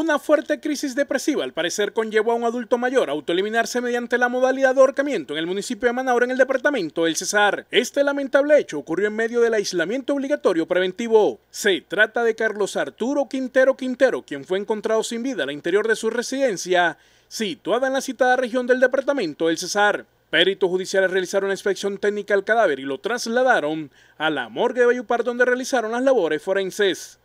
Una fuerte crisis depresiva al parecer conllevó a un adulto mayor a autoeliminarse mediante la modalidad de ahorcamiento en el municipio de Manaura en el departamento del Cesar. Este lamentable hecho ocurrió en medio del aislamiento obligatorio preventivo. Se trata de Carlos Arturo Quintero Quintero, quien fue encontrado sin vida al interior de su residencia, situada en la citada región del departamento del Cesar. Peritos judiciales realizaron una inspección técnica al cadáver y lo trasladaron a la morgue de Bayupar donde realizaron las labores forenses.